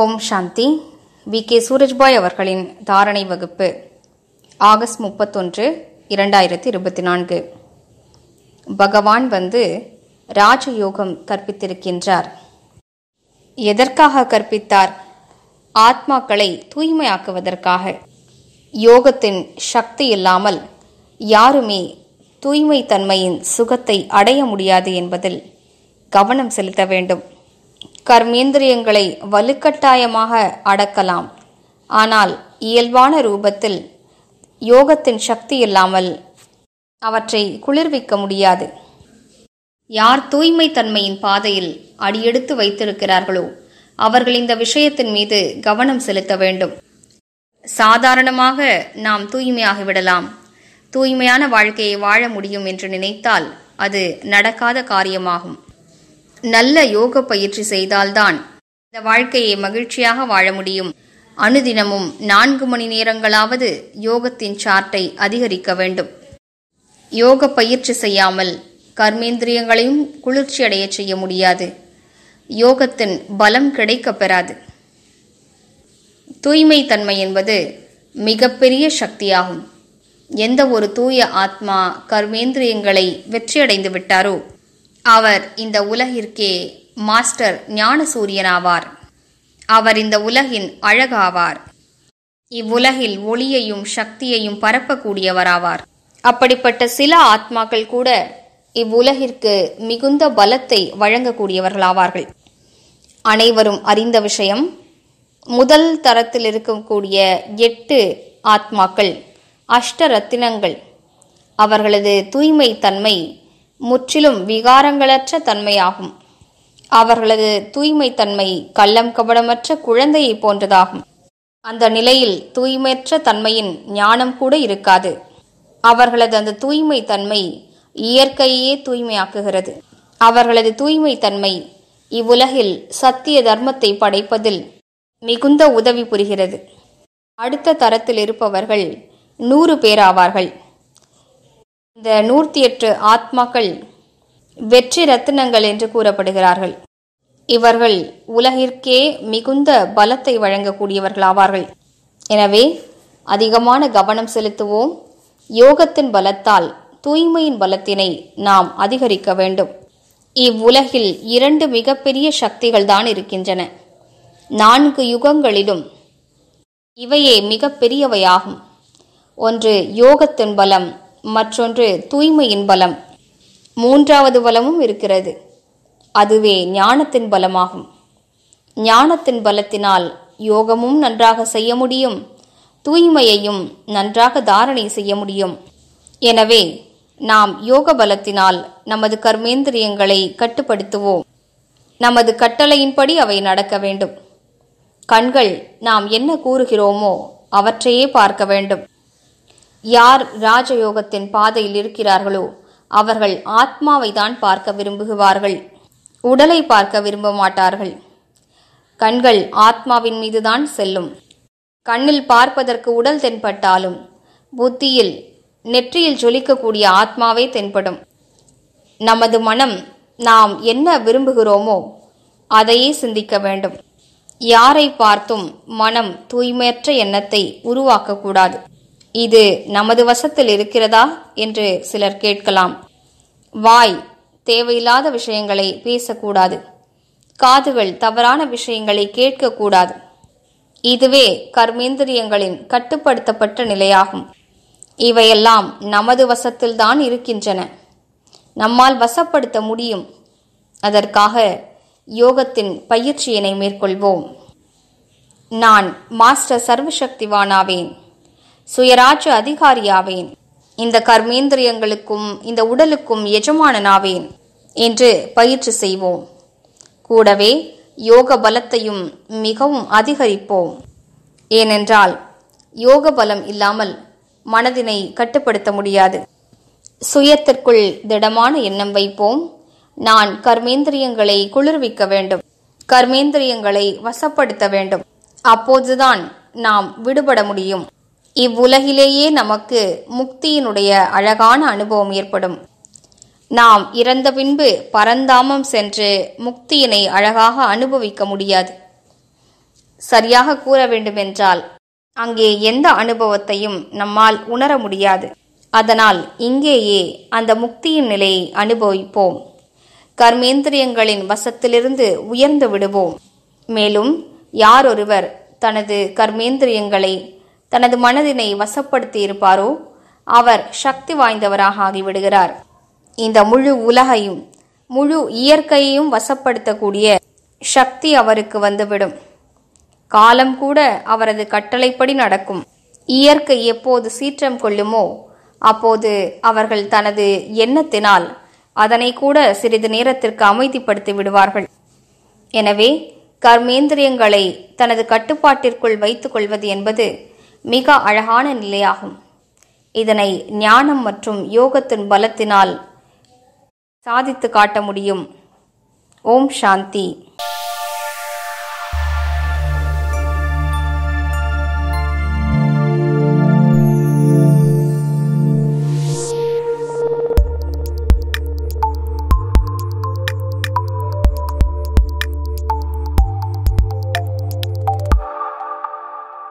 ஓம் சாந்தி V K சூரஜ்பாய் அவர்களின் தாரணை வகுப்பு ஆகஸ்ட் முப்பத்தொன்று இரண்டாயிரத்தி இருபத்தி நான்கு பகவான் வந்து ராஜயோகம் கற்பித்திருக்கின்றார் எதற்காக கற்பித்தார் ஆத்மாக்களை தூய்மையாக்குவதற்காக யோகத்தின் சக்தி இல்லாமல் யாருமே தூய்மை தன்மையின் சுகத்தை அடைய முடியாது என்பதில் கவனம் செலுத்த வேண்டும் கர்மேந்திரியங்களை வலுக்கட்டாயமாக அடக்கலாம் ஆனால் இயல்பான ரூபத்தில் யோகத்தின் சக்தி இல்லாமல் அவற்றை குளிர்விக்க முடியாது யார் தூய்மை தன்மையின் பாதையில் அடியெடுத்து வைத்திருக்கிறார்களோ அவர்கள் இந்த விஷயத்தின் மீது கவனம் செலுத்த வேண்டும் சாதாரணமாக நாம் தூய்மையாகிவிடலாம் தூய்மையான வாழ்க்கையை வாழ முடியும் என்று நினைத்தால் அது நடக்காத காரியமாகும் நல்ல யோக பயிற்சி செய்தால்தான் இந்த வாழ்க்கையை மகிழ்ச்சியாக வாழ முடியும் அனுதினமும் நான்கு மணி நேரங்களாவது யோகத்தின் சார்ட்டை அதிகரிக்க வேண்டும் யோக பயிற்சி செய்யாமல் கர்மேந்திரியங்களையும் குளிர்ச்சியடைய செய்ய முடியாது யோகத்தின் பலம் கிடைக்கப் பெறாது தூய்மை தன்மை என்பது மிகப்பெரிய சக்தியாகும் எந்த ஒரு தூய ஆத்மா கர்மேந்திரியங்களை வெற்றியடைந்து விட்டாரோ அவர் இந்த உலகிற்கே மாஸ்டர் ஞானசூரியனாவார் அவர் இந்த உலகின் அழகாவார் இவ்வுலகில் ஒளியையும் சக்தியையும் பரப்பக்கூடியவராவார் அப்படிப்பட்ட சில ஆத்மாக்கள் கூட இவ்வுலகிற்கு மிகுந்த பலத்தை வழங்கக்கூடியவர்களாவார்கள் அனைவரும் அறிந்த விஷயம் முதல் தரத்தில் இருக்கக்கூடிய எட்டு ஆத்மாக்கள் அஷ்டரத்தினங்கள் அவர்களது தூய்மை தன்மை முற்றிலும் விகாரங்களற்ற தன்மையாகும் அவர்களது தூய்மை தன்மை கள்ளம் கபடமற்ற குழந்தையை போன்றதாகும் அந்த நிலையில் தூய்மையற்ற தன்மையின் ஞானம் கூட இருக்காது அவர்களது அந்த தூய்மை தன்மை இயற்கையே தூய்மையாக்குகிறது அவர்களது தூய்மை தன்மை இவ்வுலகில் சத்திய தர்மத்தை படைப்பதில் மிகுந்த உதவி புரிகிறது அடுத்த தரத்தில் இருப்பவர்கள் நூறு பேராவார்கள் இந்த நூற்றி எட்டு ஆத்மாக்கள் வெற்றி ரத்தினங்கள் என்று கூறப்படுகிறார்கள் இவர்கள் உலகிற்கே மிகுந்த பலத்தை வழங்கக்கூடியவர்கள் ஆவார்கள் எனவே அதிகமான கவனம் செலுத்துவோம் யோகத்தின் பலத்தால் தூய்மையின் பலத்தினை நாம் அதிகரிக்க வேண்டும் இவ்வுலகில் இரண்டு மிகப்பெரிய சக்திகள் தான் இருக்கின்றன நான்கு யுகங்களிலும் இவையே மிகப்பெரியவையாகும் ஒன்று யோகத்தின் பலம் மற்றொன்று தூய்மையின் பலம் மூன்றாவது பலமும் இருக்கிறது அதுவே ஞானத்தின் பலமாகும் ஞானத்தின் பலத்தினால் யோகமும் நன்றாக செய்ய முடியும் தூய்மையையும் நன்றாக தாரணை செய்ய முடியும் எனவே நாம் யோக பலத்தினால் நமது கர்மேந்திரியங்களை கட்டுப்படுத்துவோம் நமது கட்டளையின்படி அவை நடக்க வேண்டும் கண்கள் நாம் என்ன கூறுகிறோமோ அவற்றையே பார்க்க வேண்டும் யார் ராஜயோகத்தின் பாதையில் இருக்கிறார்களோ அவர்கள் ஆத்மாவை தான் பார்க்க விரும்புகிறார்கள் உடலை பார்க்க விரும்ப மாட்டார்கள் கண்கள் ஆத்மாவின் மீதுதான் செல்லும் கண்ணில் பார்ப்பதற்கு உடல் தென்பட்டாலும் புத்தியில் நெற்றியில் ஜொலிக்கக்கூடிய ஆத்மாவே தென்படும் நமது மனம் நாம் என்ன விரும்புகிறோமோ அதையே சிந்திக்க வேண்டும் யாரை பார்த்தும் மனம் தூய்மையற்ற எண்ணத்தை உருவாக்கக்கூடாது இது நமது வசத்தில் இருக்கிறதா என்று சிலர் கேட்கலாம் வாய் தேவையில்லாத விஷயங்களை பேசக்கூடாது காதுகள் தவறான விஷயங்களை கேட்கக்கூடாது இதுவே கர்மேந்திரியங்களின் கட்டுப்படுத்தப்பட்ட நிலையாகும் இவையெல்லாம் நமது வசத்தில்தான் இருக்கின்றன நம்மால் வசப்படுத்த முடியும் அதற்காக யோகத்தின் பயிற்சியினை மேற்கொள்வோம் நான் மாஸ்டர் சர்வசக்திவானாவேன் சுயராட்சி அதிகாரியாவேன் இந்த கர்மேந்திரியங்களுக்கும் இந்த உடலுக்கும் எஜமானனாவேன் என்று பயிற்சி செய்வோம் கூடவே யோக பலத்தையும் மிகவும் அதிகரிப்போம் ஏனென்றால் யோக பலம் இல்லாமல் மனதினை கட்டுப்படுத்த முடியாது சுயத்திற்குள் திடமான எண்ணம் வைப்போம் நான் கர்மேந்திரியங்களை குளிர்விக்க வேண்டும் கர்மேந்திரியங்களை வசப்படுத்த வேண்டும் அப்போதுதான் நாம் விடுபட முடியும் இவ்வுலகிலேயே நமக்கு முக்தியினுடைய அழகான அனுபவம் ஏற்படும் நாம் இறந்த பின்பு பரந்தாமம் சென்று முக்தியினை அழகாக அனுபவிக்க முடியாது சரியாக கூற வேண்டுமென்றால் அங்கே எந்த அனுபவத்தையும் நம்மால் உணர முடியாது அதனால் இங்கேயே அந்த முக்தியின் நிலையை அனுபவிப்போம் கர்மேந்திரியங்களின் வசத்திலிருந்து உயர்ந்து விடுவோம் மேலும் யாரொருவர் தனது கர்மேந்திரியங்களை தனது மனதினை வசப்படுத்தி இருப்பாரோ அவர் சக்தி வாய்ந்தவராக ஆகிவிடுகிறார் இந்த முழு உலகையும் முழு இயற்கையையும் வசப்படுத்தக்கூடிய சக்தி அவருக்கு வந்துவிடும் காலம் கூட அவரது கட்டளைப்படி நடக்கும் இயற்கை எப்போது சீற்றம் கொள்ளுமோ அப்போது அவர்கள் தனது எண்ணத்தினால் அதனை கூட சிறிது நேரத்திற்கு அமைதிப்படுத்தி விடுவார்கள் எனவே கர்மேந்திரியங்களை தனது கட்டுப்பாட்டிற்குள் வைத்துக் கொள்வது என்பது மிக அழகான நிலையாகும் இதனை ஞானம் மற்றும் யோகத்தின் பலத்தினால் சாதித்து காட்ட முடியும் ஓம் சாந்தி